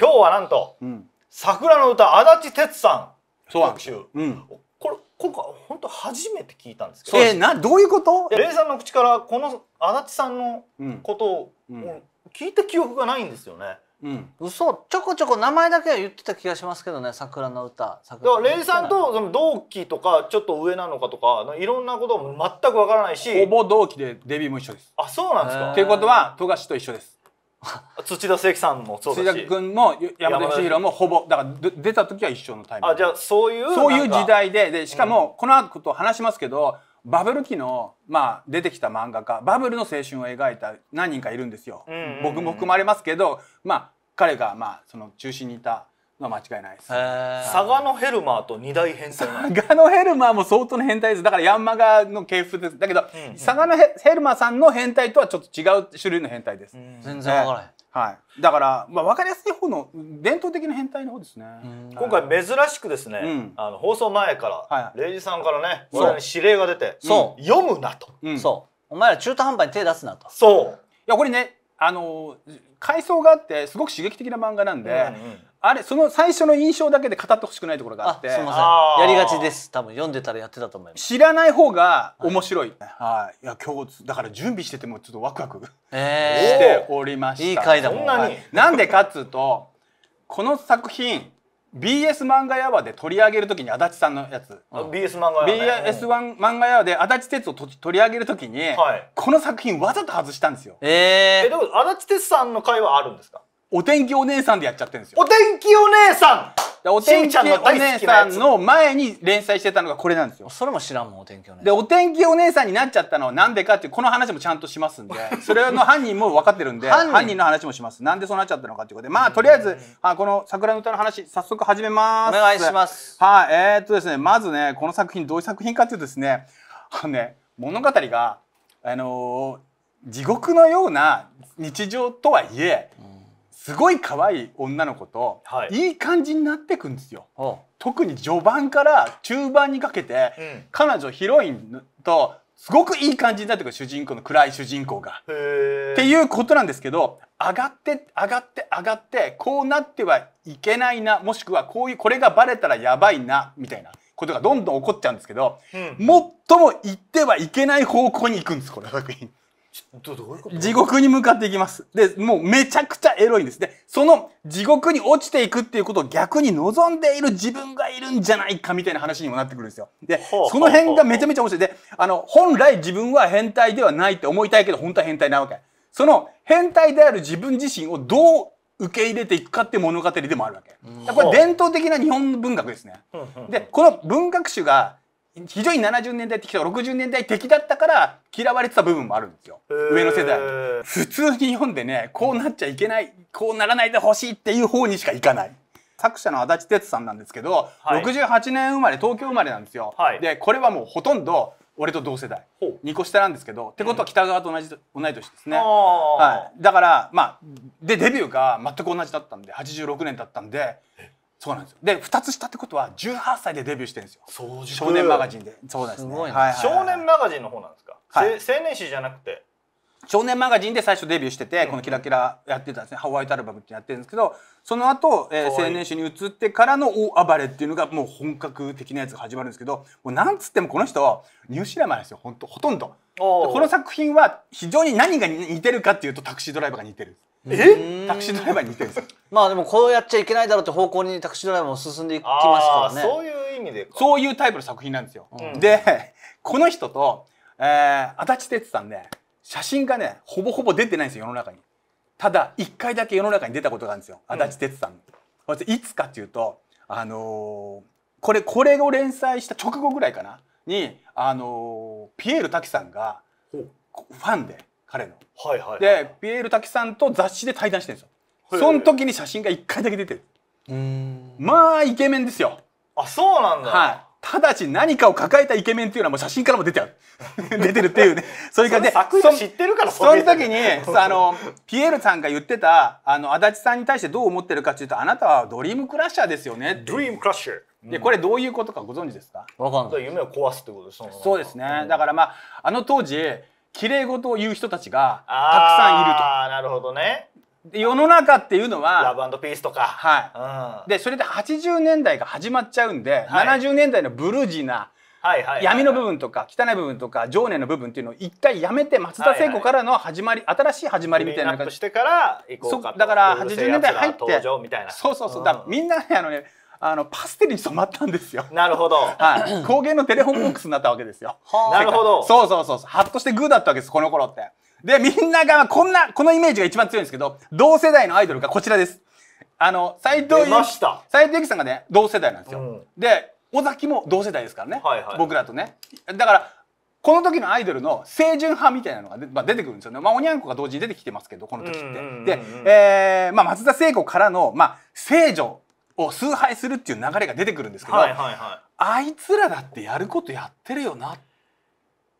今日はなんと、うん、桜の歌足立哲さん特集、うん、これ今回本当初めて聞いたんですけどえー、などういうことレイさんの口からこの足立さんのことを、うん、聞いた記憶がないんですよね。うん、嘘ちょこちょこ名前だけは言ってた気がしますけどね「桜の歌」桜の歌だからレイさんとその同期とかちょっと上なのかとかいろんなことも全くわからないしほぼ同期でデビューも一緒ですあそうなんですかということは富樫と一緒です 土田正樹さんもそうだし土田君も山田義弘もほぼだから出た時は一緒のタイミングあじゃあそういうそういう時代ででしかもこの後こと話しますけど、うん、バブル期の、まあ、出てきた漫画家バブルの青春を描いた何人かいるんですよ、うんうんうん、僕も含まれますけど、まあ、彼が、まあ、その中心にいたが間違いないです佐賀のヘルマーと二大変態佐賀のヘルマーも相当の変態ですだからヤンマガの系譜ですだけど、うんうん、佐賀のヘルマーさんの変態とはちょっと違う種類の変態です、うん、全然わからない、はい、だから、まあ、分かりやすい方の伝統的な変態の方ですね、今回珍しくですね、うん、あの放送前から、はい、レイジさんからね我々に指令が出て「そう読むな」と、うん、そうお前ら中途半端に手出すなとそういやこれねあの階層があってすごく刺激的な漫画なんで、うんうんあれその最初の印象だけで語ってほしくないところがあってすみませんやりがちです多分読んでたらやってたと思います知らない方が面白い、はい、い、や今日だから準備しててもちょっとワクワク、えー、しておりましたいい回だもんな、はい、なんでかっつうとこの作品 BS 漫画やわで取り上げるときに足立さんのやつ、うん、BS 漫画や、ね、BS 漫画やわで足立哲を取り上げるときに、はい、この作品わざと外したんですよえー、えでも足立哲さんの回はあるんですかお天気お姉さんでやっちゃってるんですよお天気お姉さんお天気お姉さんの前に連載してたのがこれなんですよそれも知らんもんお天気お姉さんでお天気お姉さんになっちゃったのはなんでかっていうこの話もちゃんとしますんで それの犯人も分かってるんで犯人の話もしますなんでそうなっちゃったのかっていうことでまあとりあえずあこの桜の歌の話早速始めますお願いしますはいえー、っとですねまずねこの作品どういう作品かっていうとですねあのね物語があのー、地獄のような日常とはいえすごい可愛い女の子と、はい、いい感じになってくんですよ。特に序盤から中盤にかけて、うん、彼女ヒロインとすごくいい感じになってくる主人公の暗い主人公が。っていうことなんですけど上がって上がって上がってこうなってはいけないなもしくはこういうこれがバレたらやばいなみたいな。ことがどんどん起こっちゃうんですけど、うん、最も行ってはいけない方向に行くんですこの作品。どういうこと地獄に向かっていきます。で、もうめちゃくちゃエロいんですで、その地獄に落ちていくっていうことを逆に望んでいる自分がいるんじゃないかみたいな話にもなってくるんですよ。で、その辺がめちゃめちゃ面白い。で、あの、本来自分は変態ではないって思いたいけど、本当は変態なわけ。その変態である自分自身をどう受け入れていくかって物語でもあるわけ。これ伝統的な日本文学ですね。で、この文学史が非常に70年代的とか60年代的だったから嫌われてた部分もあるんですよ上の世代普通に読んでねこうなっちゃいけないこうならないでほしいっていう方にしかいかない作者の足立哲さんなんですけど、はい、68年生まれ東京生まれなんですよ、はい、でこれはもうほとんど俺と同世代2個下なんですけど、ってことは北川と同じ同い年ですね、はい、だからまあでデビューが全く同じだったんで86年だったんでそうなんですよ。で、二つしたってことは、十八歳でデビューしてるんですよ。少年マガジンで。そうなんですね。すはいはいはい、少年マガジンの方なんですか。はい、青年誌じゃなくて。少年マガジンで最初デビューしてて、このキラキラやってたんですね。ハワイトアルバムってやってるんですけど、その後、えー、青年誌に移ってからの大暴れっていうのがもう本格的なやつが始まるんですけど、もうなんつってもこの人、はニューシラマですよ。ほんと、ほとんど。この作品は非常に何が似てるかっていうとタクシードライバーが似てる。えタクシードライバーに似てるんですよ まあでもこうやっちゃいけないだろうって方向にタクシードライバーも進んでいきますからねそういう意味でそういうタイプの作品なんですよ、うん、でこの人と、えー、足立哲さんね写真がねほぼほぼ出てないんですよ世の中にただ一回だけ世の中に出たことがあるんですよ足立哲さん、うん、いつかっていうとあのー、これこれを連載した直後ぐらいかなにあのー、ピエール瀧さんがファンで彼の。はいはい、はい、でピエール滝さんと雑誌で対談してるんですよ。その時に写真が1回だけ出てる。うんまあイケメンですよ。あそうなんだ。はい直ちに何かを抱えたイケメンっていうのはもう写真からも出てる 出てるっていうねそういう感じで知ってるからその時にあのピエールさんが言ってたあの足立さんに対してどう思ってるかっていうとあなたはドリームクラッシャーですよねドリームクラッシャーでこれどういうことかご存知ですか？わかんない。夢を壊すってことですそうですね。だからまああの当時綺麗事を言う人たちがたくさんいると。あなるほどね世の中っていうのはラブピースとか、はい、うん、でそれで80年代が始まっちゃうんで、はい、70年代のブルージーな闇の部分とか汚い部分とか情念の部分っていうのを一回やめて松田聖子からの始まり、新しい始まりみたいな感じしてからだから80年代入ってそうそうそうだからみんなねあのねあのパステルに染まったんですよ。なるほど。はい。高原のテレホンボックスになったわけですよ。なるほど。そうそうそうそう。はっとしてグーだったわけです、この頃って。で、みんなが、こんな、このイメージが一番強いんですけど、同世代のアイドルがこちらです。あの、斎藤由貴さんがね、同世代なんですよ。うん、で、尾崎も同世代ですからね、はいはいはい、僕らとね。だから、この時のアイドルの清純派みたいなのが、まあ、出てくるんですよね。まあ、おにゃんこが同時に出てきてますけど、この時って。で、えー、まあ、松田聖子からの、まあ、聖女を崇拝するっていう流れが出てくるんですけど、はいはいはい、あいつらだってやることやってるよな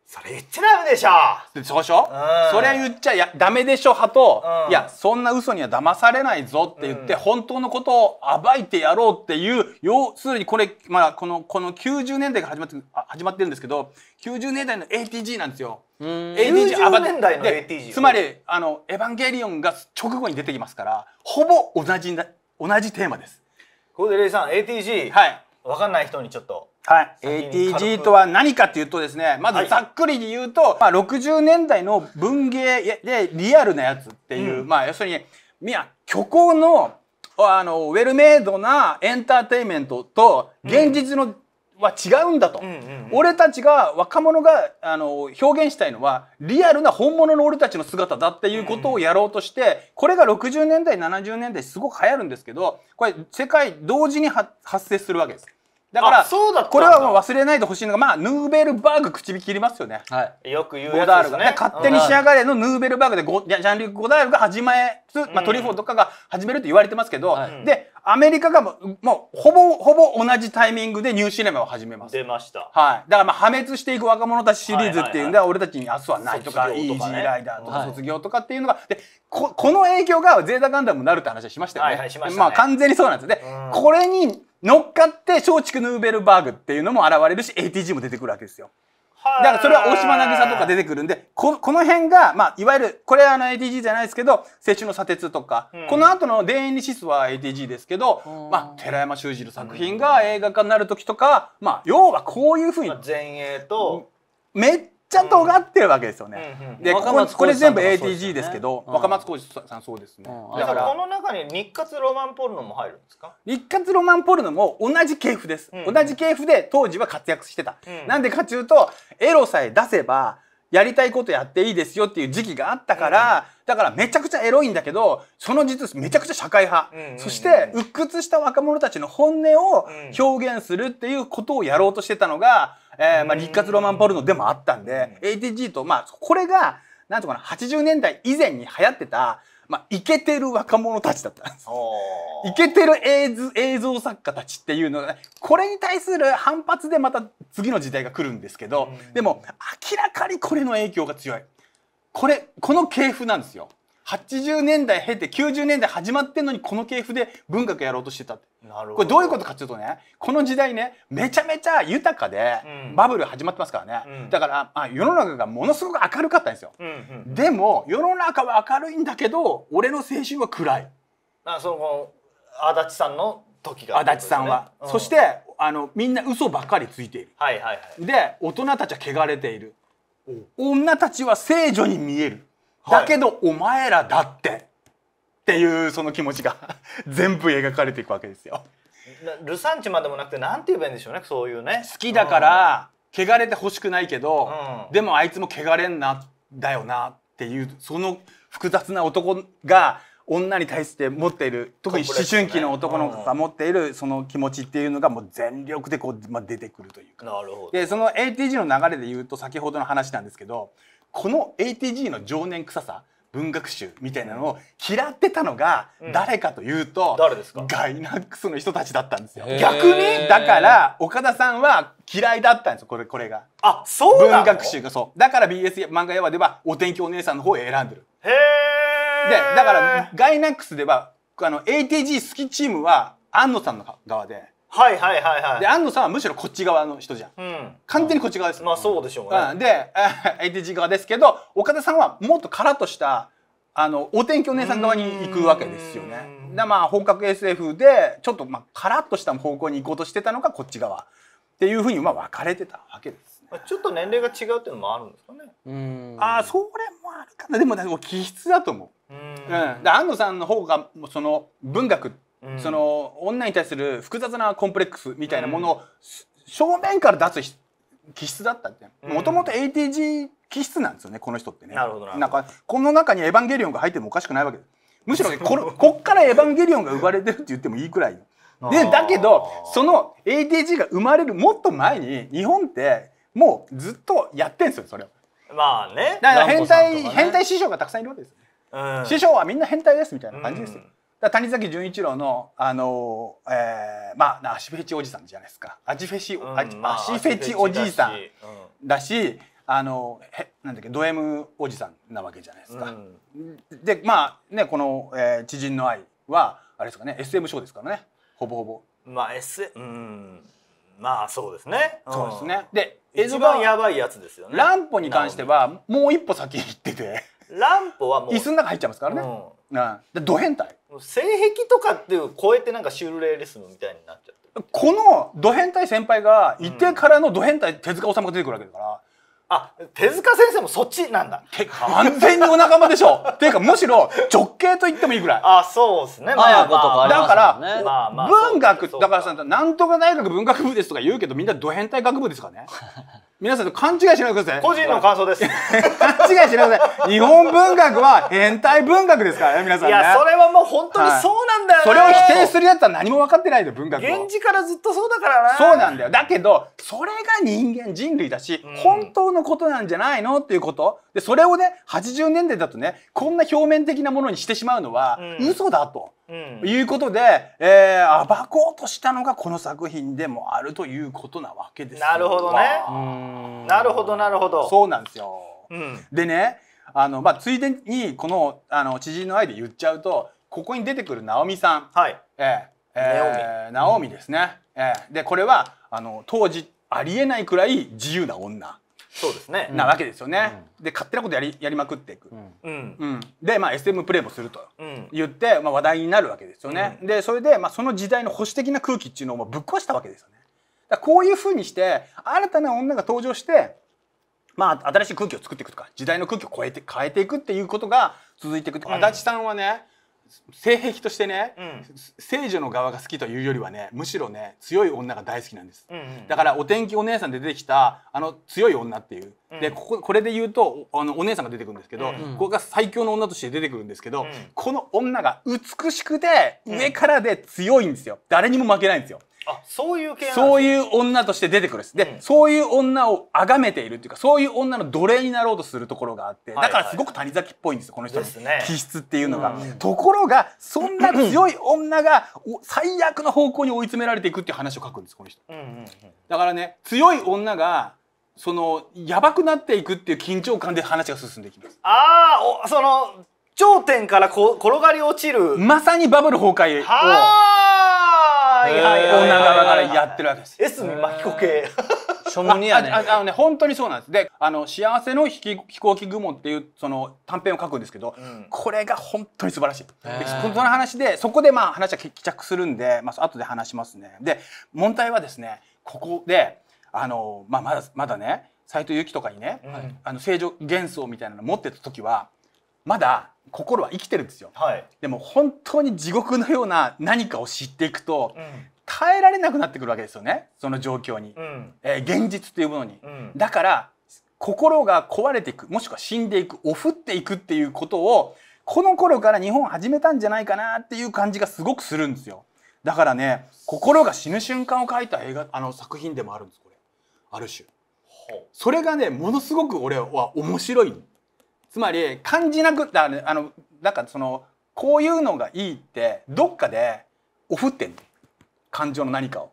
それ言っちゃダメでしょそうでしょ、うん、そりゃ言っちゃやダメでしょ派と、うん、いやそんな嘘には騙されないぞって言って、うん、本当のことを暴いてやろうっていう要するにこれ、まあ、このこの90年代から始まって始まってるんですけど90年代の ATG なんですよ。ATG 暴年代の ATG つまりあの「エヴァンゲリオン」が直後に出てきますからほぼ同じ同じテーマです。ここでレイさん ATG はい分かんない人にちょっとはい、ATG とは何かというとですねまずざっくり言うと、はい、まあ、60年代の文芸でリアルなやつっていう、うん、まあ要するにいや虚構のあのウェルメイドなエンターテインメントと現実のは違うんだと、うんうんうん、俺たちが若者があの表現したいのはリアルな本物の俺たちの姿だっていうことをやろうとして、うんうん、これが60年代70年代すごく流行るんですけどこれ世界同時に発生するわけです。だからこれはもう忘れないでほしいのが、まあ、ヌーベルバーグ口火切りますよね、はい、よく言うやつですね勝手に仕上がれのヌーベルバーグでゴジャンリュック・ゴダールが始めつ、まあ、トリュフォーとかが始めると言われてますけど、でアメリカがもうもうほぼほぼ同じタイミングでニューシネマを始めます出ました、はい、だからまあ破滅していく若者たちシリーズっていうんで、俺たちに明日はないとか「イージーライダー」とか卒業とかっていうのが、でここの影響が「ゼータ・ガンダム」になるって話はしましたよね,、はいしました、まあ完全にそうなんですね、これに乗っかって松竹ヌーベルバーグっていうのも現れるし ATG も出てくるわけですよ。だからそれは大島渚とか出てくるんでここの辺が、まあ、いわゆるこれはあの ATG じゃないですけど「青春の砂鉄」とか、うん、この後の「田園にシス」は ATG ですけど、うん、まあ、寺山修司の作品が映画化になる時とか、まあ、要はこういうふうに。前衛とめっちゃんとがってるわけですよね。でこれ全部 ATG ですけど、若松浩二さんそうですね。だからこの中に日活ロマンポルノも入るんですか？日活ロマンポルノも同じ系譜です。同じ系譜で当時は活躍してた。なんでかというとエロさえ出せば。やりたいことやっていいですよっていう時期があったから、だからめちゃくちゃエロいんだけど、その実めちゃくちゃ社会派。そして、鬱屈した若者たちの本音を表現するっていうことをやろうとしてたのが、えー、まあ、立活ロマンポルノでもあったんで、ATG と、まあ、これが、なんとかな、80年代以前に流行ってた、まあ、イケてる若者たちだったんです。イケてる映像映像作家たちっていうのが、ね、これに対する反発でまた次の時代が来るんですけど、でも明らかにこれの影響が強い。これ、この系譜なんですよ。80年代経て90年代始まってんのにこの系譜で文学やろうとしてたって。これどういうことかっていうとねこの時代ねめちゃめちゃ豊かで、うん、バブル始まってますからね、うん、だからあ世の中がものすごく明るかったんですよ、うんうん、でも世の中は明るいんだけど俺の青春は暗いあその足立さんの時が、ね、足立さんは、うん、そしてあのみんな嘘ばっかりついている、はいはいはい、で大人たちは汚れている女たちは聖女に見えるだけど、お前らだってっていうその気持ちが 全部描かれていくわけですよ。ルサンチまでもなくてなんて言えばいいんでしょうねそういうね。好きだから汚れてほしくないけど、うん、でもあいつも汚れんなだよなっていうその複雑な男が女に対して持っている特に思春期の男の子が持っているその気持ちっていうのがもう全力でこう、まあ、出てくるというかでその ATG の流れで言うと先ほどの話なんですけどこの ATG の情念臭さ、文学集みたいなのを嫌ってたのが誰かというと、誰ですかガイナックスの人たちだったんですよ逆にだから岡田さんは嫌いだったんですよこれこれがあそう文学集がそうだから BS 漫画やばではお天気お姉さんの方を選んでるへえでだからガイナックスではあの ATG 好きチームは安野さんの側ではいはいはいはいで安野さんはむしろこっち側の人じゃん、うん、完全にこっち側です、うん、まあそうでしょうね、うん、で ATG 側ですけど岡田さんはもっとカラッとしたあのお天気お姉さん側に行くわけですよねでまあ本格 SF でちょっとまあカラッとした方向に行こうとしてたのがこっち側っていうふうにまあ分かれてたわけです、ちょっと年齢が違うっていうのもあるんですかねうんああそれもあるかなでもでも気質だと思ううん、で安野さんの方がその文学っその女に対する複雑なコンプレックスみたいなものを、正面から出す気質だったってもともと ATG 気質なんですよねこの人ってねなるほどなんかこの中に「エヴァンゲリオン」が入ってもおかしくないわけで むしろここっから「エヴァンゲリオン」が生まれてるって言ってもいいくらいでだけどその ATG が生まれるもっと前に日本ってもうずっとやってんですよそれをまあねだから変態、ね、変態師匠がたくさんいるわけですうん、師匠はみんな変態ですみたいな感じですよ、うん谷崎潤一郎の、あのー、えー、まあ、足フェチおじさんじゃないですか。足フェチ、うん、足フェチおじいさんだし、うん、あの、へなんだっけ、ド M おじさんなわけじゃないですか。うん、で、まあ、ね、この、えー、知人の愛は、あれですかね、SM ショーですからね、ほぼほぼ。まあ、S、うん、まあ、そうですね。そうですね。で、一番やばいやつですよね。乱歩に関しては、もう一歩先行ってて。乱歩はもう椅子の中入っちゃいますからね、うんド変態性癖とかっていう超えてなんかシュルレーリスムみたいになっちゃってこのド変態先輩がいてからのド変態手塚治虫が出てくるわけだから、あ、手塚先生もそっちなんだ。て完全にお仲間でしょ。っていうか、むしろ直系と言ってもいいぐらい。あ、そうですね。まあ、とかね。だから、まあまあ、文学、だからさ、なんとか大学文学部ですとか言うけど、みんなド変態学部ですかね。皆さんと勘違いしないでください個人の感想です勘違いしないでください日本文学は変態文学ですからね皆さん、ね、いやそれはもう本当にそうなんだよ、はい、それを否定するやつは何も分かってないで文学は。源氏からずっとそうだからなそうなんだよだけどそれが人間人類だし、うん、本当のことなんじゃないのっていうことでそれをね80年代だとねこんな表面的なものにしてしまうのは、うん、嘘だということで、えー、暴こうとしたのがこの作品でもあるということなわけですなるほどね。なるほどなるほど。そうなんですよ。うん、でねあの、まあ、ついでにこのあの知人の愛で言っちゃうとここに出てくる直美さん、はいえー、えー、ナオミですね、うん、えー、でこれはあの当時ありえないくらい自由な女。そうですねなわけですよね。で勝手なことやりやりまくっていく。うんで、まあ、SM プレイもすると言って、まあ、話題になるわけですよね。でそれで、まあ、その時代の保守的な空気っていうのをぶっ壊したわけですよね。だこういうふうにして新たな女が登場してまあ、新しい空気を作っていくとか時代の空気を超えて変えていくっていうことが続いていく、うん、足立さんはね性癖としてね、うん、聖女の側が好きというよりはねむしろね強い女が大好きなんです、うんうん、だからお天気お姉さんで出てきたあの強い女っていう、うん、でこここれで言うとあのお姉さんが出てくるんですけど、うん、ここが最強の女として出てくるんですけど、この女が美しくて上からで強いんですよ誰にも負けないんですよ。そういう系そういう女として出てくるんです。で、うん、そういう女を崇めているっていうか、そういう女の奴隷になろうとするところがあって、だからすごく谷崎っぽいんですよ、この人の気質っていうのが。ねうん、ところが、そんな強い女が最悪の方向に追い詰められていくっていう話を書くんです、この人。だからね、強い女が、その、やばくなっていくっていう緊張感で話が進んでいきます。ああ、その、頂点からこ転がり落ちる。まさにバブル崩壊を。はあいはいはい女側からやってるわけです。S に巻きこけ。ショムねああのね本当にそうなんですであの「幸せの飛き飛行機雲」っていうその短編を書くんですけど、これが本当に素晴らしいで当の話でそこでまあ話は決着するんで、まあ後で話しますねで問題はですねここであの、まあ、まだまだね斎藤由貴とかにね、あの正常幻想みたいなの持ってた時はまだ心は生きてるんですよ、はい、でも本当に地獄のような何かを知っていくと、うん、耐えられなくなってくるわけですよねその状況に、うん、えー、現実というものに、うん、だから心が壊れていくもしくは死んでいくおふっていくっていうことをこの頃から日本始めたんじゃないかなっていう感じがすごくするんですよだからね心が死ぬ瞬間を描いた映画あの作品でもあるんですこれある種それがねものすごく俺は面白いつまり感じなくだ、ね、あのなんかそのこういうのがいいってどっかでおふってんの感情の何かを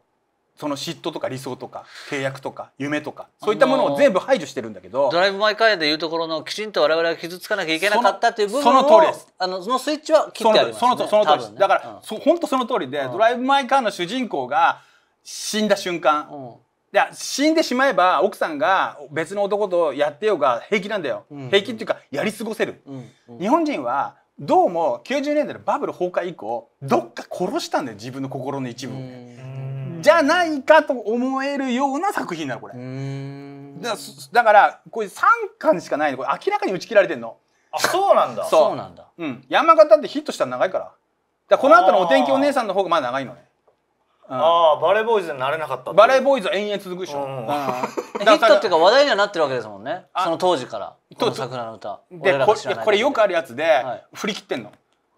その嫉妬とか理想とか契約とか夢とかそういったものを全部排除してるんだけどドライブ・マイ・カーでいうところのきちんと我々が傷つかなきゃいけなかったという部分をその通りですあのそのスイッチは切ってあります、ね、そのその通りです、ね、だから、うん、本当その通りで、うん、ドライブ・マイ・カーの主人公が死んだ瞬間、うんいや死んでしまえば奥さんが別の男とやってようが平気なんだよ、うん、平気っていうかやり過ごせる、うんうん、日本人はどうも90年代のバブル崩壊以降どっか殺したんだよ自分の心の一部じゃないかと思えるような作品なのこれだからこれ3巻しかないのこれ明らかに打ち切られてんのあそうなんだそうなんだ、うん、山形ってヒットしたら長いからだこの後のお天気お姉さんの方がまだ長いのねああバレーボーイズになれなかったバレーボーイズは延々続くでしょ、うん、ヒットっていうか話題にはなってるわけですもんねその当時からこの桜の歌でこれよくあるやつで、はい、振り切ってん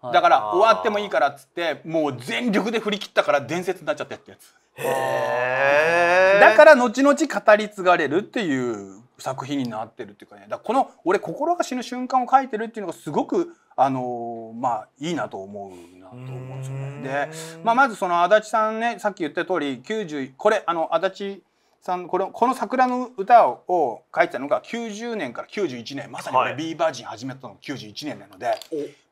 の、だから終わってもいいからっつってもう全力で振り切ったから伝説になっちゃってってやつへえだから後々語り継がれるっていう作品になってるっていうかねだこの俺心が死ぬ瞬間を書いてるっていうのがすごくあのまあいいなと思うなと思うんですよね。で、まあ、まずその足立さんねさっき言った通り90これあの足立さんこのこの「桜の歌を」を書いてたのが90年から91年まさに俺、はい、ビーバージン始めたのが91年なので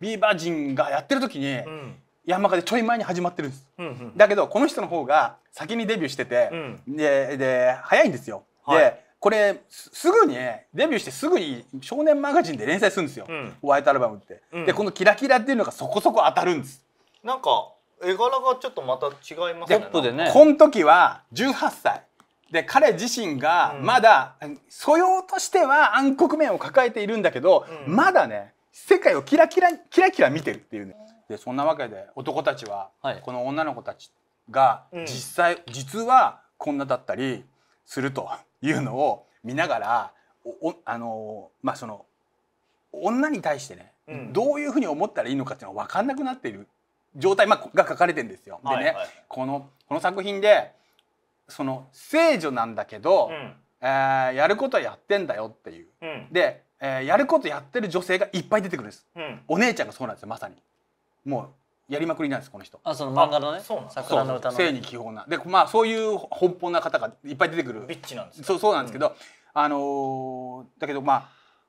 ビーバージンがやってる時に、うん、山鹿でちょい前に始まってるんです、うんうん、だけどこの人の方が先にデビューしてて、うん、でで早いんですよ。はい、でこれすぐにデビューしてすぐに少年マガジンで連載するんですよ、うん、ホワイトアルバムって、うん、でこの「キラキラ」っていうのがそこそこ当たるんですなんか絵柄がちょっとまた違いますねでねこの時は18歳で彼自身がまだ、うん、素養としては暗黒面を抱えているんだけど、まだね世界をキラキラキラキラ見てるっていうねでそんなわけで男たちは、はい、この女の子たちが実際、実はこんなだったりすると。いうのを見ながらあのまあその女に対してね、うん、どういうふうに思ったらいいのかっていうのは分かんなくなっている状態、まあ、が書かれてんですよ。でね、はいはい、このこの作品でその聖女なんだけど、うん、えー、やることはやってんだよっていう。うん、で、えー、やることやってる女性がいっぱい出てくるんです、うん、お姉ちゃんがそうなんですよまさに。もうやりまくりなんですこの人あその漫画のね桜の歌の性に気泡なでまあそういう奔放な方がいっぱい出てくるビッチなんですそうそうなんですけど、うん、あのー、だけどまあ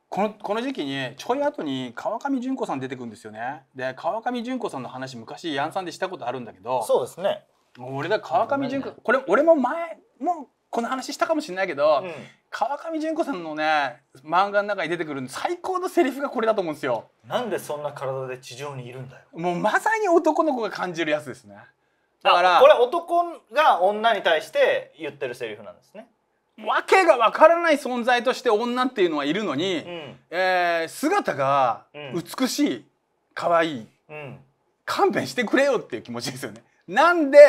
このこの時期にちょい後に川上純子さん出てくるんですよねで川上純子さんの話昔ヤンさんでしたことあるんだけどそうですね俺だ川上純子、ね、これ俺も前もうこの話したかもしれないけど、うん、川上純子さんのね漫画の中に出てくる最高のセリフがこれだと思うんですよなんでそんな体で地上にいるんだよもうまさに男の子が感じるやつですねだからこれ男が女に対して言ってるセリフなんですねわけがわからない存在として女っていうのはいるのに、うん、えー、姿が美しい、うん、いい、うん、勘弁してくれよっていう気持ちですよねなんで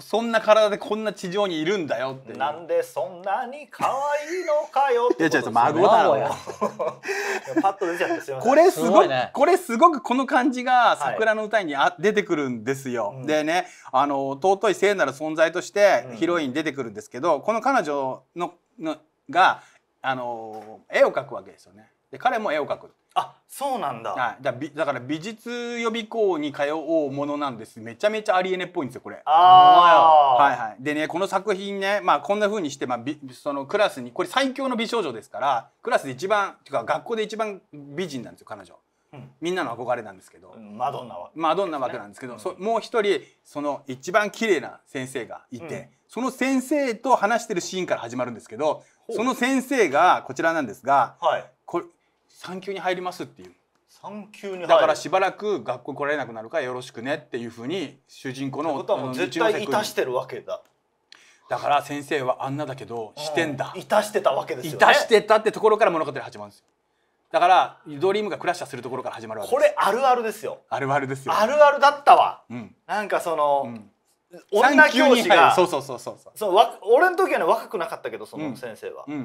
そんな体でこんな地上にいるんだよってなんでそんなに可愛いのかよってことですよ、ね、孫だろうパッと出ちゃってすこれすごい、ね、これすごくこの感じが桜の歌にあ、出てくるんですよ、はい、でねあの尊い聖なる存在としてヒロイン出てくるんですけど、うん、この彼女ののがあの絵を描くわけですよねで彼も絵を描くあそうなんだ,、はい、だだから美術予備校に通うものなんですめちゃめちゃありえねっぽいんですよこれ。あはいはい、でねこの作品ね、まあ、こんなふうにして、まあ、そのクラスにこれ最強の美少女ですからクラスで一番っていうか学校で一番美人なんですよ彼女。みんなの憧れなんですけど、うん、マドンナは、ね、マドンナ枠なんですけど、うん、もう一人その一番綺麗な先生がいて、その先生と話してるシーンから始まるんですけどその先生がこちらなんですが、はい、これ産休に入りますっていう産休にだからしばらく学校来られなくなるからよろしくねっていうふうに主人公のこはもう絶対いたしてるわけだだから先生はあんなだけどしてんだ、うん、いたしてたわけですよ、ね、いたしてたってところから物語始まるんですよだからドリームがクラッシャーするところから始まるわけこれあるあるですよあるあるですよあるあるだったわ、うん、なんかその、うん女教師がそうそうそうそうそうそう俺の時はね若くなかったけどその先生は、うんう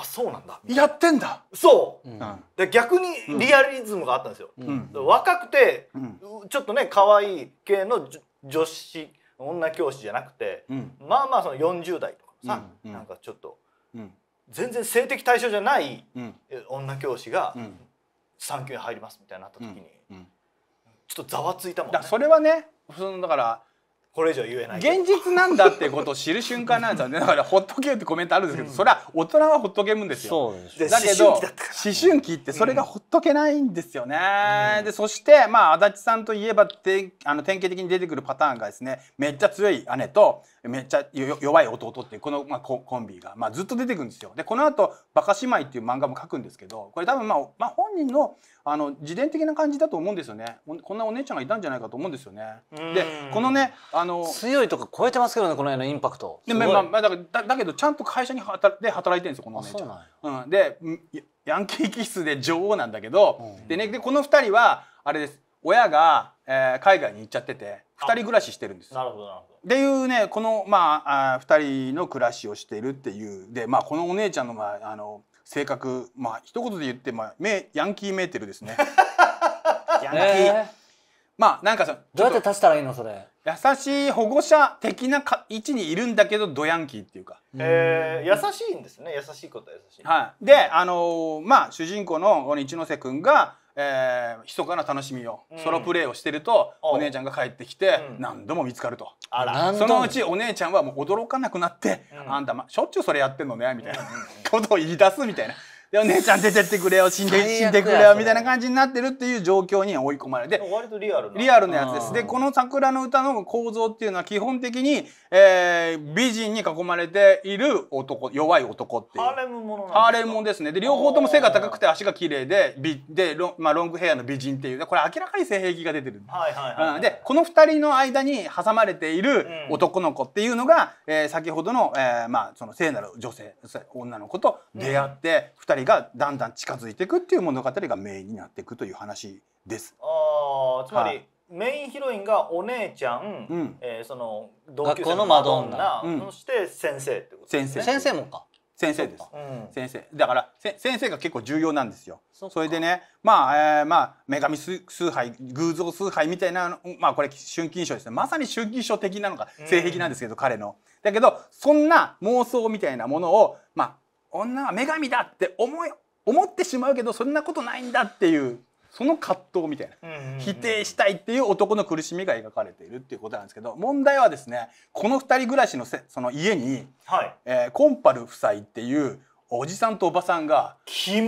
あそうなんだやってんだそう、うん、で逆にリアリズムがあったんですよ、うん、若くて、うん、ちょっとね可愛い系の女子女教師じゃなくて、まあまあその40代とかさ、うん、なんかちょっと、全然性的対象じゃない女教師が産休に入りますみたいになった時に、ちょっとざわついたもんね。それはねそのだからこれ以上言えない現実なんだってことを知る瞬間なんですよねだからほっとけよってコメントあるんですけど、うん、それは大人はほっとけむんですよだけど思春期ってそれがほっとけないんですよね、うん、でそしてまあ足立さんといえばてあの典型的に出てくるパターンがですねめっちゃ強い姉とめっちゃ弱い弟っていうこの、まあ、コンビが、まあ、ずっと出てくるんですよ。でこの後バカ姉妹」っていう漫画も書くんですけどこれ多分、まあ、まあ本人のあの自伝的な感じだと思うんですよねこんなお姉ちゃんがいたんじゃないかと思うんですよね。でこのねあの強いとか超えてますけどねこの絵のインパクト。でまあまあ、だだだけどちゃんと会社に働で働いてるんですよこのお姉ちゃん。うん、でヤンキー気質で女王なんだけど、うん、でねでこの二人はあれです親が、えー、海外に行っちゃってて2人暮らししてるんですなるほどなるほどっていうねこのまああ2人の暮らしをしてるっていうでまあこのお姉ちゃんのまああの性格まあ一言で言ってまあめヤンキーメーテルですね ヤンキー、えー、まあなんかそのどうやって足したらいいのそれ優しい保護者的なか位置にいるんだけどドヤンキーっていうか、えー、優しいんですね優しいことは優しいはいであのー、まあ主人公の一ノ瀬君がえー、密かな楽しみを、ソロプレイをしてると、お姉ちゃんが帰ってきて、何度も見つかると、あらそのうちお姉ちゃんはもう驚かなくなって「あんた、ま、しょっちゅうそれやってんのね」みたいな ことを言い出すみたいな。でお姉ちゃん出てってくれよ死んで死んでくれよみたいな感じになってるっていう状況に追い込まれて割とリアルなリアルなやつですでこの「桜の歌」の構造っていうのは基本的に、えー、美人に囲まれている男弱い男っていうハーレムものハーレムもですねで両方とも背が高くて足が綺麗で美でロ,、まあ、ロングヘアの美人っていうこれ明らかに性癖が出てる、はいはいはい、うん、でこの2人の間に挟まれている男の子っていうのが、うん、えー、先ほどの、えーまあ、その聖なる女性女の子と出会って、2人がだんだん近づいていくっていう物語がメインになっていくという話です。あつまり、はい、メインヒロインがお姉ちゃん、うん、えー、その同級生のマドンナ、うん、そして先生ってこと、ね、先生先生もか先生です、うん、先生だから先生が結構重要なんですよそれでねまあ、えー、まあ女神崇拝偶像崇拝みたいなまあこれ春金賞ですねまさに春金賞的なのが性癖なんですけど、うん、彼のだけどそんな妄想みたいなものをまあ女は女神だって思い思ってしまうけどそんなことないんだっていうその葛藤みたいな、否定したいっていう男の苦しみが描かれているっていうことなんですけど問題はですねこの2人暮らしのせその家に、はい、えー、コンパル夫妻っていうおじさんとおばさんがキ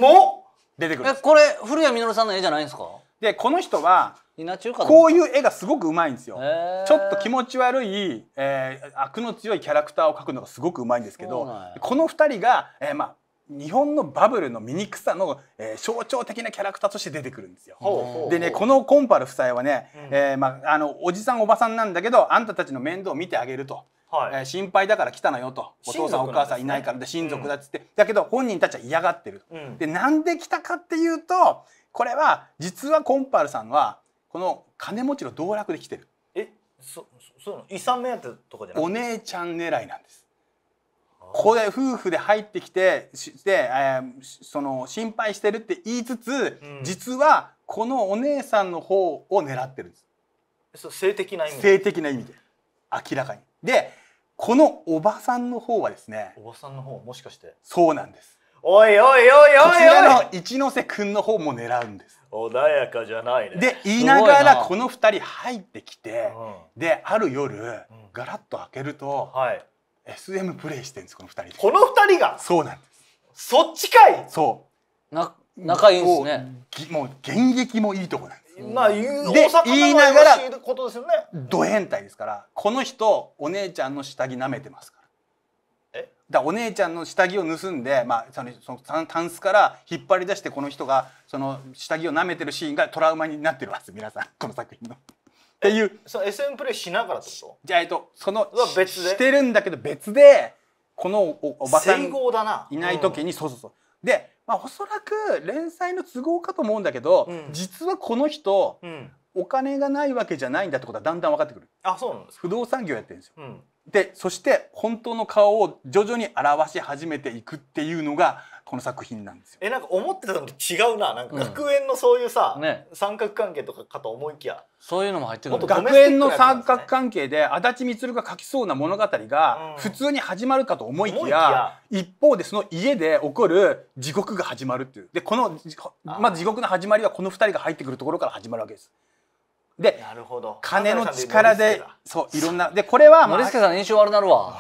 出てくるこれ古谷実さんの絵じゃないんですかでこの人はこういう絵がすごくうまいんですよ、えー、ちょっと気持ち悪い、えー、悪の強いキャラクターを描くのがすごくうまいんですけど、この2人が、えー、まあ日本のバブルの醜さの、えー、象徴的なキャラクターとして出てくるんですよ。でねこのコンパル夫妻はね、うえー、まあ、あのおじさんおばさんなんだけどあんたたちの面倒を見てあげると。はい、えー、心配だから来たのよとお父さん、ね、お母さんいないからで親族だっつって、うん、だけど本人たちは嫌がってる、うん、でなんで来たかっていうとこれは実はコンパルさんはこの金持ちの道楽で来てるえそその遺産目当てとかじゃないお姉ちゃん狙いなんですこれ夫婦で入ってきてしで、えー、その心配してるって言いつつ、うん、実はこのお姉さんの方を狙ってるんですそう性的な意味性的な意味で明らかにでこのおばさんの方はですねおばさんの方もしかしてそうなんですおいおいおいおいおいこちらの一ノ瀬君の方も狙うんです穏やかじゃないねで言いながらこの二人入ってきて、である夜、ガラッと開けると、はい、SM プレイしてんですこの二人この二人がそうなんですそっちかいそうな仲いいですねもう現役もいいとこなんです、まあ言うで言いながらことですよねド変態ですからこの人お姉ちゃんの下着舐めてますからえだお姉ちゃんの下着を盗んで、まあ、そのそのタンスから引っ張り出してこの人がその下着を舐めてるシーンがトラウマになってるはず皆さん この作品の。っていうその SM プレイしながらちょっとじゃあえっとその別でしてるんだけど別でこのおおばさんいない時に、そうそうそうで、まあ、おそらく連載の都合かと思うんだけど、うん、実はこの人、うん、お金がないわけじゃないんだってことはだんだん分かってくるあそうなんです不動産業やってるんですよ、うん、でそして本当の顔を徐々に表し始めていくっていうのがこの作品なんですよ。えなんか思ってたのと違うななんか学園のそういうさ、うんね、三角関係とかかと思いきやそういうのも入ってる、ね、学園の三角関係で足立光が書きそうな物語が普通に始まるかと思いきやうん、一方でその家で起こる地獄が始まるっていうでこのまず地獄の始まりはこの2人が入ってくるところから始まるわけです。でなるほど金の力でそういろんなでこれは森助さん印象悪なるわ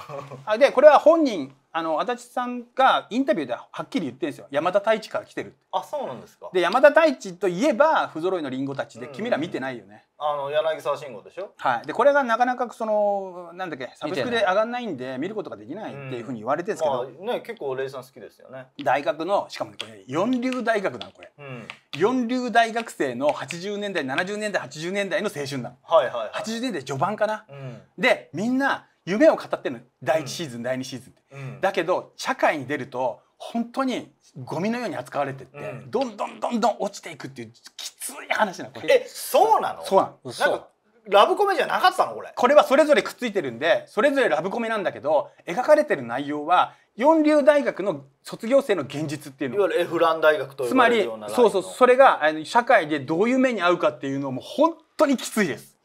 でこれは本人あの足立さんがインタビューではっきり言ってるんですよ山田太一から来てるあそうなんですかで山田太一といえば不揃いのりんごたちで、うん君ら見てないよねあの柳沢慎吾でしょはいでこれがなかなかそのなんだっけサブスクで上がんないんで見ることができないっていうふうに言われてるんですけど、うんまあ、ね結構レイさん好きですよね大学のしかもねこれ四流大学なのこれ、うん、四流大学生の80年代70年代80年代の青春なの、はいはいはい、80年代序盤かな、うん、でみんな夢を語ってるの第1シーズン、うん、第2シーズンうん、だけど社会に出ると本当にゴミのように扱われてって、うん、どんどんどんどん落ちていくっていうきつい話なのこれえそうなのそうなのラブコメじゃなかったのこれこれはそれぞれくっついてるんでそれぞれラブコメなんだけど描かれてる内容は四流大学の卒業生の現実っていうのいわゆるエフラン大学とつまりそうそうそれがあの社会でどういう目に遭うかっていうのも本当にきついです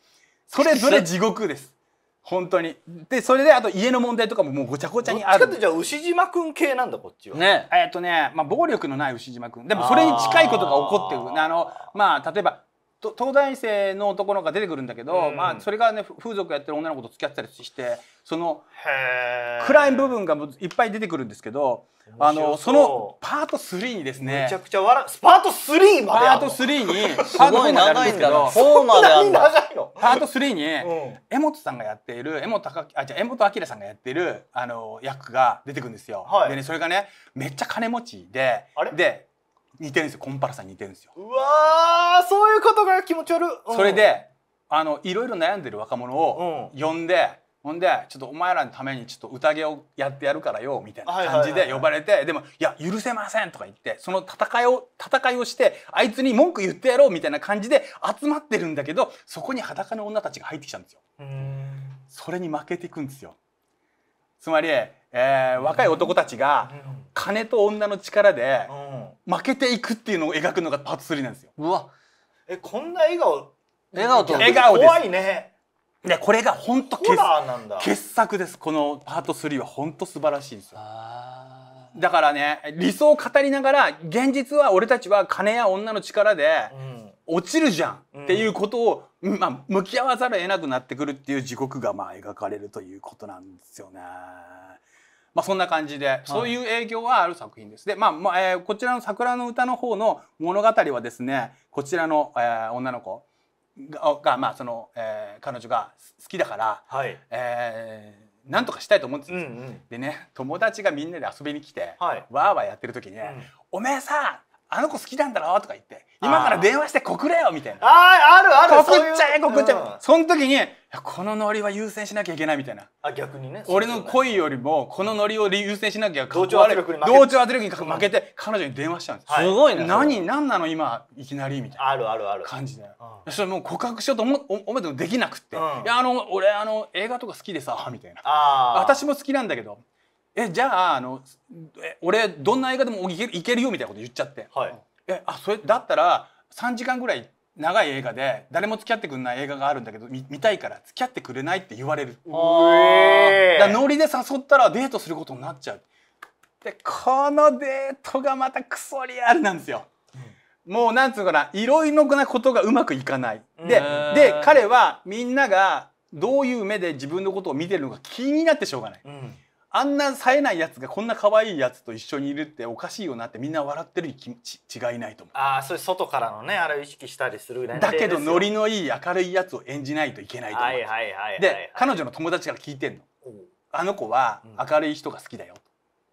それぞれ地獄です本当にでそれであと家の問題とかももうごちゃごちゃにあるどっちかってじゃあ牛島くん系なんだこっちはねえっとね、まあ、暴力のない牛島くんでもそれに近いことが起こってるあのまあ例えば東大生の男の子が出てくるんだけど、うん、まあ、それがね風俗やってる女の子と付き合ったりしてその暗い部分がいっぱい出てくるんですけどあのそのパート3にですねめちゃくちゃ笑パート3までパート3にパ ート4まあるんですけど4まであんだパート3に柄本さんがやっている江本あ明さんがやっているあの役が出てくるんですよ。はい、でねそれがねめっちゃ金持ちでで似てるんですよコンパさん似てるんですようわそういうことが気持ち悪い、うん、それであのいろいろ悩んでる若者を呼んで、うん、ほんでちょっとお前らのためにちょっと宴をやってやるからよみたいな感じで呼ばれてでも「いや許せません」とか言ってその戦いを戦いをしてあいつに文句言ってやろうみたいな感じで集まってるんだけどそこに裸の女たちが入ってきたんですよ。それに負けていくんですよつまり、えー、若い男たちが金と女の力で負けていくっていうのを描くのがパート3なんですよ。うわえこんな笑顔笑顔笑顔怖いね。でこれが本当傑傑作ですこのパート3は本当素晴らしいんですよ。だからね理想を語りながら現実は俺たちは金や女の力で落ちるじゃんっていうことを、うん、まあ、向き合わざるを得なくなってくるっていう地獄がまあ描かれるということなんですよね。まあ、そんな感じで、そういう影響はある作品です。で、まあ、まあ、えー、こちらの桜の歌の方の物語はですね、こちらの、えー、女の子が、がまあ、その、えー、彼女が好きだから、はい、えーなんとかしたいと思ってたんです、うんうん、でね友達がみんなで遊びに来て、はい、わーわーやってる時に、ね、うん、おめえさん、あの子好きなんだろ?」とか言って「今から電話して告れよ」みたいな「あああるある告っちゃえ告っちゃえ」その時にこのノリは優先しなきゃいけないみたいなあ逆にね俺の恋よりもこのノリを優先しなきゃ同調圧力に負け同調圧力に負けて彼女に電話しちゃうんです、すごいね。何何なの今いきなりみたいなあるあるある感じで、それもう告白しようと思思ってもできなくって、いやあの俺あの映画とか好きでさみたいな私も好きなんだけどえじゃああの俺どんな映画でもいけるいけるよみたいなこと言っちゃって、はいえあそれだったら3時間ぐらい長い映画で誰も付き合ってくれない映画があるんだけど見見たいから付き合ってくれないって言われるだノリで誘ったらデートすることになっちゃうでこのデートがまたクソリアルなんですよ、もうなんつうのかないろいろなことがうまくいかないでで彼はみんながどういう目で自分のことを見てるのか気になってしょうがない、うんあんな冴えないやつがこんな可愛いやつと一緒にいるっておかしいよなってみんな笑ってるに違いないと思うああそれ外からのねあれを意識したりするだけどノリのいい明るいやつを演じないといけないと思う、はいはい、で彼女の友達から聞いてんの「あの子は明るい人が好きだよ」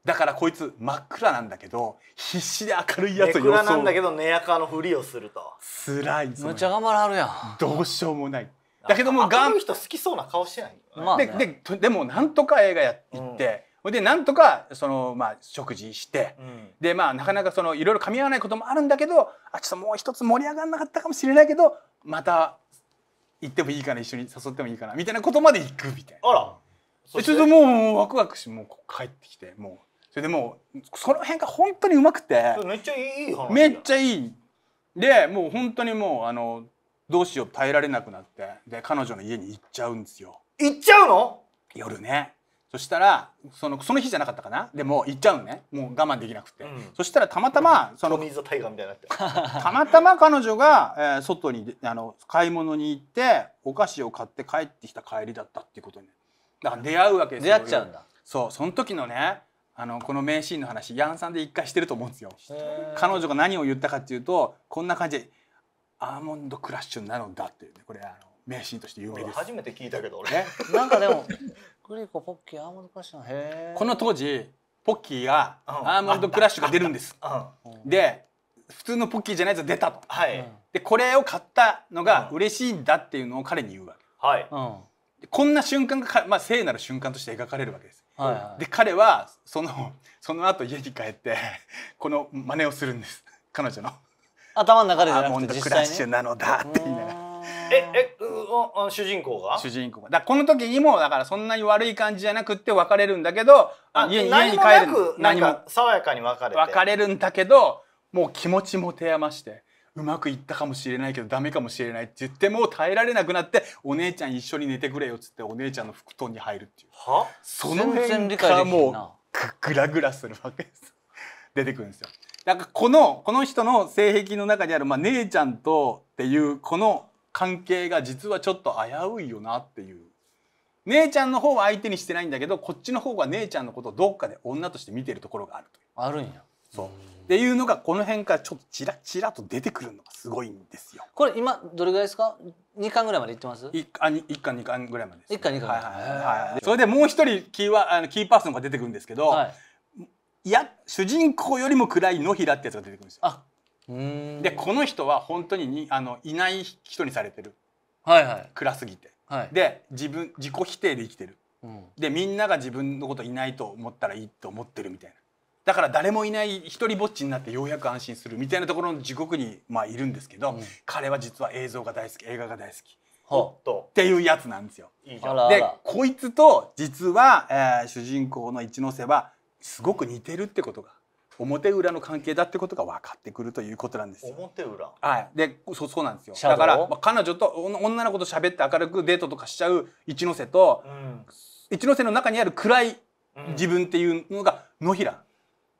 だからこいつ真っ暗なんだけど必死で明るいやつをっ暗なんだけど寝やかのふりをするとつらいむちゃ頑張らはるやんどうしようもないだけどもがん人好きそうな顔してない、まあね、でででもなんとか映画や行って、うん、でなんとかその、まあ、食事して、うん、でまあなかなかそのいろいろ噛み合わないこともあるんだけどあちょっともう一つ盛り上がんなかったかもしれないけどまた行ってもいいかな一緒に誘ってもいいかなみたいなことまで行くみたいな。あらそちょっともうワクワクしもう帰ってきてもうそれでもうその辺が本当にうまくてめっちゃいい話めっちゃいいでもう本当にもうあのどうしよう耐えられなくなってで彼女の家に行っちゃうんですよ行っちゃうの夜ねそしたらそのその日じゃなかったかなでも行っちゃうねもう我慢できなくて、うん、そしたらたまたまその水のタイみたいになって たまたま彼女が、えー、外にあの買い物に行ってお菓子を買って帰ってきた帰りだったっていうことにだから出会うわけですよ出会っちゃうんだそうその時のねあのこの名シーンの話ヤンさんで一回してると思うんですよ彼女が何を言ったかっていうとこんな感じでアーモンドクラッシュなのだっていうねこれあの名シーンとして有名です初めて聞いたけどねなんかでも グリコポッキーアーモンドクラッシュのへこの当時ポッキーがアーモンドクラッシュが出るんです、で普通のポッキーじゃないやつ出たと、はい、でこれを買ったのが嬉しいんだっていうのを彼に言うわけ、はい、うん、こんな瞬間が、まあ、聖なる瞬間として描かれるわけです、はいはい、で彼はそのその後家に帰ってこの真似をするんです彼女の頭の中でじゃなくて実際、ね、アーモンドクラッシュなのだって言いながら。ええう主人公が主人公がだこの時にもだからそんなに悪い感じじゃなくって別れるんだけど家に帰る何も爽やかに別れて別れるんだけどもう気持ちもて余してうまくいったかもしれないけどダメかもしれないって言ってもう耐えられなくなってお姉ちゃん一緒に寝てくれよっつってお姉ちゃんの布団に入るっていうはその辺らもうグラグラするわけです出てくるんですよだからこのこの人の性癖の中にある、まあ、姉ちゃんとっていうこの関係が実はちょっと危ういよなっていう姉ちゃんの方は相手にしてないんだけどこっちの方が姉ちゃんのことをどっかで女として見てるところがあるというあるんやそうっていうのがこの辺からちょっとちらちらと出てくるのがすごいんですよこれ今どれぐらいですか二巻ぐらいまでいってます一巻一巻二巻ぐらいまで一巻二巻はいはいはい、はい、それでもう一人キーあのキーパーソンが出てくるんですけど、はいいや主人公よりも暗い野平ってやつが出てくるんですよ。でこの人は本当ににあのいない人にされてる、はいはい、暗すぎて、はい、で自分自己否定で生きてる、うん、でみんなが自分のこといないと思ったらいいと思ってるみたいなだから誰もいない一人ぼっちになってようやく安心するみたいなところの地獄にまあいるんですけど、うん、彼は実は映像が大好き映画が大好き。っっていうやつなんですよ。いいでこいつと実は、えー、主人公の一ノ瀬はすごく似てるってことが表裏の関係だってことが分かってくるということなんですよ。表裏はいでそうそうなんですよだから、まあ、彼女と女の子と喋って明るくデートとかしちゃう一ノ瀬と、うん、一ノ瀬の中にある暗い自分っていうのが野平。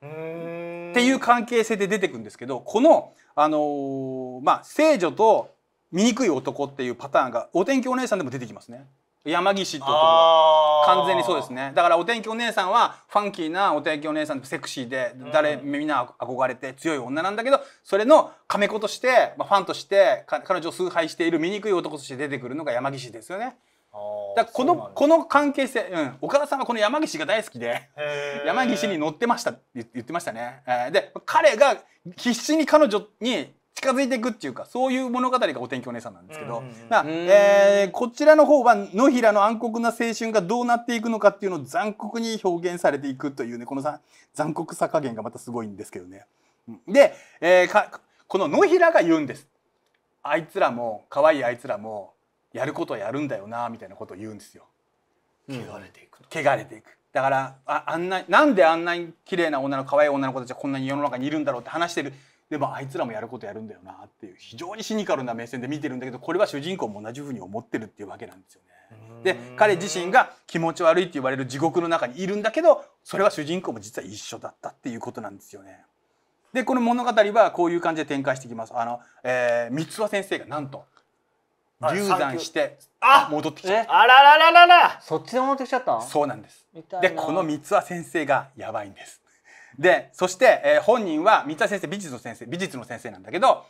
うんっていう関係性で出てくんですけどこの、あのー、まあ、聖女と醜い男っていうパターンがお天気お姉さんでも出てきますね。山岸って完全にそうですねだからお天気お姉さんはファンキーなお天気お姉さんセクシーで誰、みんな憧れて強い女なんだけどそれのカメ子として、まあ、ファンとして彼女を崇拝している醜い男として出てくるのが山岸ですよね。だこのこの関係性、うん、岡田さんはこの山岸が大好きで山岸に乗ってましたって言ってましたね。で彼が必死に彼女に近づいていくっていうかそういう物語がお天気お姉さんなんですけど、うんえー、こちらの方は野平の暗黒な青春がどうなっていくのかっていうのを残酷に表現されていくというねこのさ残酷さ加減がまたすごいんですけどね。で、えー、この野平が言うんです。あいつらも可愛いあいつらもやることはやるんだよなみたいなことを言うんですよ。汚れていく、汚れていくだからああんななんであんなに綺麗な女の可愛い女の子たちはこんなに世の中にいるんだろうって話してるでもあいつらもやることやるんだよなっていう非常にシニカルな目線で見てるんだけどこれは主人公も同じふうに思ってるっていうわけなんですよね。で彼自身が気持ち悪いって言われる地獄の中にいるんだけどそれは主人公も実は一緒だったっていうことなんですよね。でこの物語はこういう感じで展開していきます。あの、えー、三輪先生がなんと流産して戻ってきちゃったあらららららそっちで戻ってきちゃったそうなんですでこの三輪先生がやばいんですで、そして、えー、本人は三田先生、美術の先生、美術の先生なんだけど、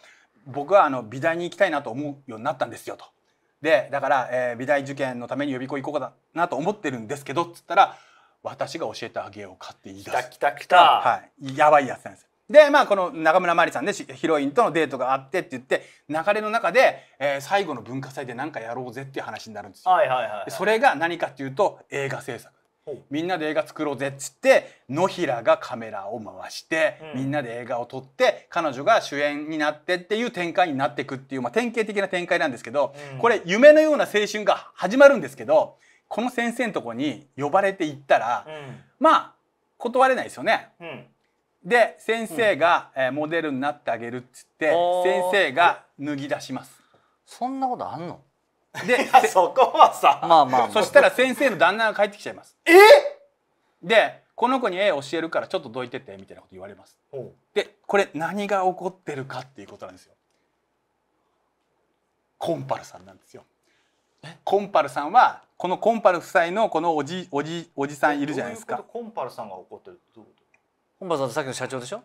僕はあの美大に行きたいなと思うようになったんですよと。で、だから、えー、美大受験のために予備校行こうかなと思ってるんですけど、つったら、私が教えてあげようかって言い出す。来た来た来た。はい。やばいやつなんですで、まあ、この中村真理さんでヒロインとのデートがあってって言って、流れの中で、えー、最後の文化祭で何かやろうぜっていう話になるんですよ。はいはいはい、はい、それが何かっていうと、映画制作。みんなで映画作ろうぜっつって野平がカメラを回して、うん、みんなで映画を撮って彼女が主演になってっていう展開になっていくっていう、まあ、典型的な展開なんですけど、うん、これ夢のような青春が始まるんですけどこの先生のとこに呼ばれていったら、うん、まあ断れないですよね。で先生が、えモデルになってあげるっつって先生が脱ぎ出します。そんなことあんのでそこはさまあまあ、そしたら先生の旦那が帰ってきちゃいますえでこの子に絵教えるからちょっとどいててみたいなこと言われますでこれ何が起こってるかっていうことなんですよコンパルさんなんですよコンパルさんはこのコンパル夫妻のこのおじおじおじさんいるじゃないですかコンパルさんが怒ってるコンパルさんっさっきの社長でしょ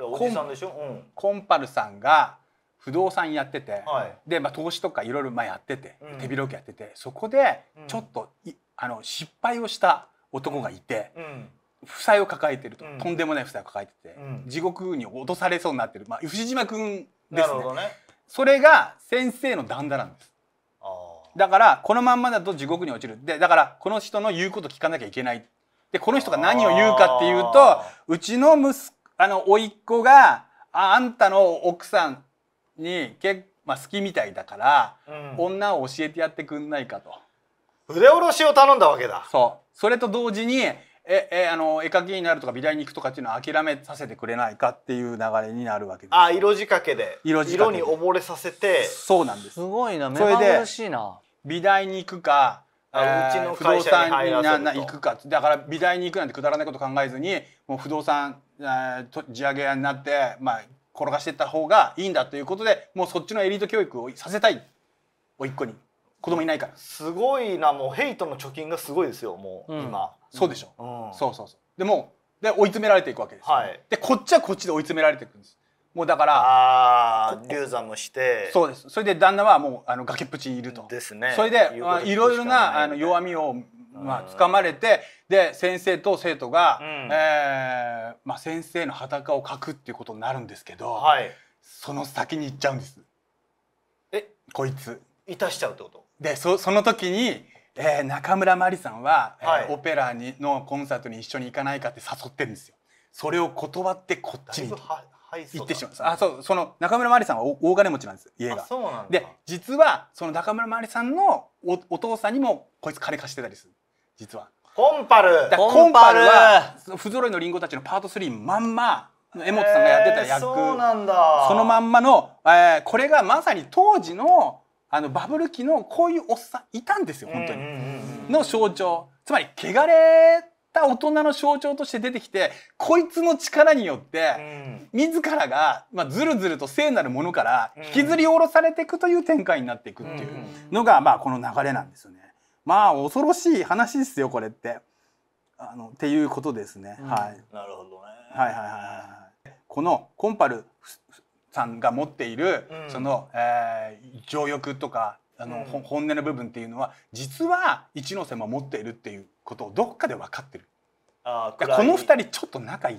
おじさんでしょ、うん、コンパルさんが不動産やってて、はい、で、まあ、投資とかいろいろやってて、うん、手広くやっててそこでちょっと、うん、あの失敗をした男がいて、うん、負債を抱えてると、とんでもない負債を抱えてて、地獄に落とされそうになってる、まあ、牛島君ですね、ね、それが先生の旦那なんです。だからこのまんまだと地獄に落ちるでだからこの人の言うこと聞かなきゃいけないでこの人が何を言うかっていうとうちの息あの甥っ子がああんたの奥さんに結まあ、好きみたいだから、うん、女を教えてやってくんないかと筆下ろしを頼んだわけだそうそれと同時にええあの絵描きになるとか美大に行くとかっていうのは諦めさせてくれないかっていう流れになるわけですあ色仕掛けで色色に溺れさせてそうなんですすごいな目まぐるしいな美大に行くかあうちの不動産に行くかだから美大に行くなんてくだらないこと考えずにもう不動産地上げ屋になってまあ転がしていった方がいいんだということでもうそっちのエリート教育をさせたい甥っ子に子供いないからすごいなもうヘイトの貯金がすごいですよもう、うん、そうでしょ、うん、そうそうそうでもで追い詰められていくわけです、はい、でこっちはこっちで追い詰められていくんですもうだからああ流産もしてそうですそれで旦那はもうあの崖っぷちにいるとですねそれでいろいろな、ね、あの弱みをまあ、掴まれてで先生と生徒が、うん、えー、まあ、先生の裸を描くっていうことになるんですけど、はい、その先に行っちゃうんです。えこいつ。いたしちゃうってことでそその時に、えー、中村麻里さんは、はい、えー、オペラにのコンサートに一緒に行かないかって誘ってるんですよ。それを断ってこっちに行ってしまうあそうその中村麻里さんは大金持ちなんです家が。で実はその中村麻里さんのおお父さんにもこいつ金貸してたりする。実はコンパルコンパルは不揃いのりんごたちのパート3まんま柄本さんがやってた役、えー、そのまんまの、えー、これがまさに当時のあのバブル期のこういうおっさんいたんですよ本当に、の象徴つまり汚れた大人の象徴として出てきてこいつの力によって、うん、自らが、まあ、ずるずると聖なるものから引きずり下ろされていくという展開になっていくっていうのが、まあ、この流れなんですよね。まあ恐ろしい話ですよこれってあのっていうことですね、うん、はいなるほどねはいはいはいこのコンパルさんが持っている、うん、その、えー、情欲とかあの、うん、本音の部分っていうのは実は一ノ瀬も持っているっていうことをどっかで分かってるあこの二人ちょっと仲いい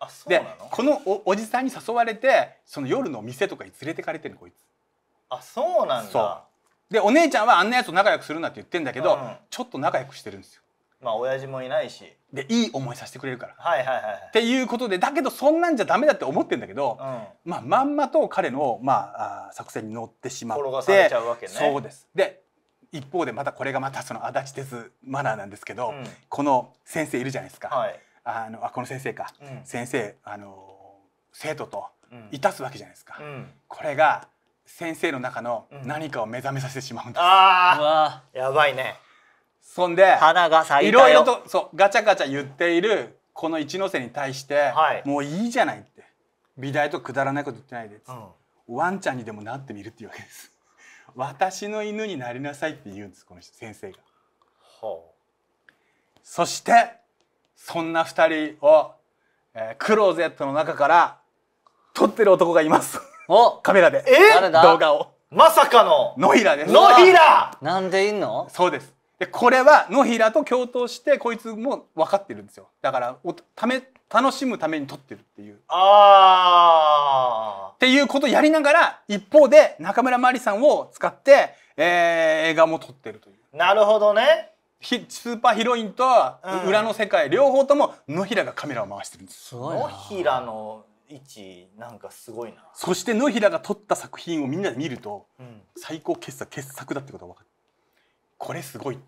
あそうでこのおじさんに誘われてその夜の店とかに連れてかれてるこいつあそうなんだでお姉ちゃんはあんなやつと仲良くするなって言ってんだけど、うん、ちょっと仲良くしてるんですよまあ親父もいないしでいい思いさせてくれるからはいはいはい、っていうことでだけどそんなんじゃダメだって思ってんだけど、うん、まあまんまと彼の、まあ、あ作戦に乗ってしまって転がされちゃうわけねそうですで一方でまたこれがまたその足立鉄マナーなんですけど、うん、この先生いるじゃないですか、はい、あのあこの先生か、うん、先生あの生徒といたすわけじゃないですか、これが先生の中の何かを目覚めさせてしまうんです、ああやばいねそんで花が咲いたろいろとそうガチャガチャ言っているこの一ノ瀬に対して、はい、もういいじゃないって美大とくだらないこと言ってないでっうん、ワンちゃんにでもなってみるっていうわけです 私の犬になりなさいって言うんですこの先生が、はあ、そしてそんな二人を、えー、クローゼットの中から取ってる男がいますおカメラでえ誰だ動画をまさかの野平です野平なんでいんのそうですでこれは野平と共闘してこいつも分かってるんですよだからおため楽しむために撮ってるっていうあっていうことをやりながら一方で中村麻里さんを使って、えー、映画も撮ってるというなるほどねひスーパーヒロインと裏の世界、うん、両方とも野平がカメラを回してるんですすごい野平の位置なんかすごいなそして野平が撮った作品をみんなで見ると、うん、最高傑作傑作だってことが分かるこれすごい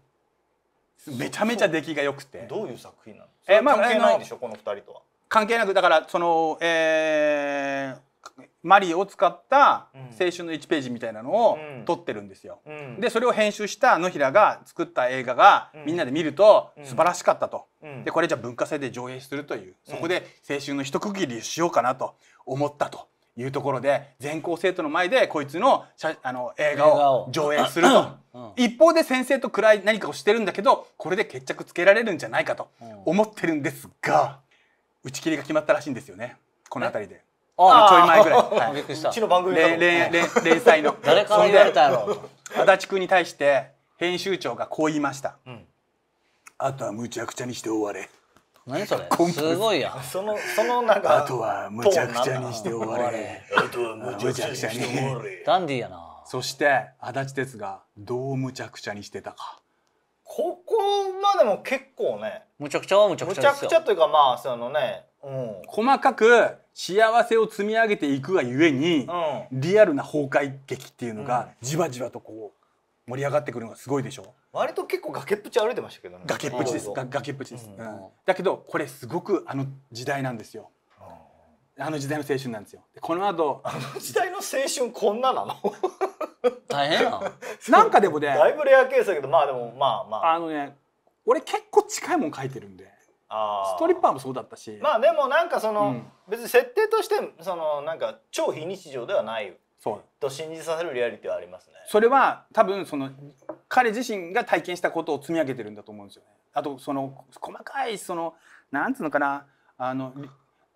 めちゃめちゃ出来が良くてどういう作品なのえ、まあ、関係ないでしょ、まあ、この2人とは関係なくだからそのえーマリーを使った青春の1ページみたいなのを撮ってるんですよ。うん、でそれを編集した野平が作った映画がみんなで見ると素晴らしかったと。うん、でこれじゃ文化祭で上映するというそこで青春の一区切りしようかなと思ったと。いうところで全校生徒の前でこいつのあの映画を上映すると、一方で先生と暗い何かをしてるんだけどこれで決着つけられるんじゃないかと思ってるんですが打ち切りが決まったらしいんですよねこの辺りで。あちょい前ぐらい、はい、びっくりしたうちの番組連連連連載の誰から言われたやろ足立くんに対して編集長がこう言いました、うん、あとはむちゃくちゃにして終われ何それすごいやそのそのなんかあとはむちゃくちゃにして終われあとはむちゃくちゃにして終われダンディやなそして足立哲がどうむちゃくちゃにしてたかここまでも結構ねむちゃくちゃはむちゃくちゃむちゃくちゃというかまあそのね、うん、細かく幸せを積み上げていくがゆえに、うん、リアルな崩壊劇っていうのがじわじわとこう盛り上がってくるのがすごいでしょ割と結構崖っぷち歩いてましたけどね崖っぷちです崖っぷちです、うんうん、だけどこれすごくあの時代なんですよあの時代の青春なんですよこの後あの時代の青春こんななの大変な なんかでもねだいぶレアケースだけどまあでもまあまああのね俺結構近いもん書いてるんでストリッパーもそうだったしまあでもなんかその、うん、別に設定としてそのなんか超非日常ではないそうと信じさせるリアリティはありますねそれは多分その彼自身が体験したことを積み上げてるんだと思うんですよねあとその細かいそのなんつうのかなあの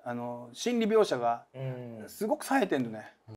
あの心理描写がすごく冴えてるのね、うん、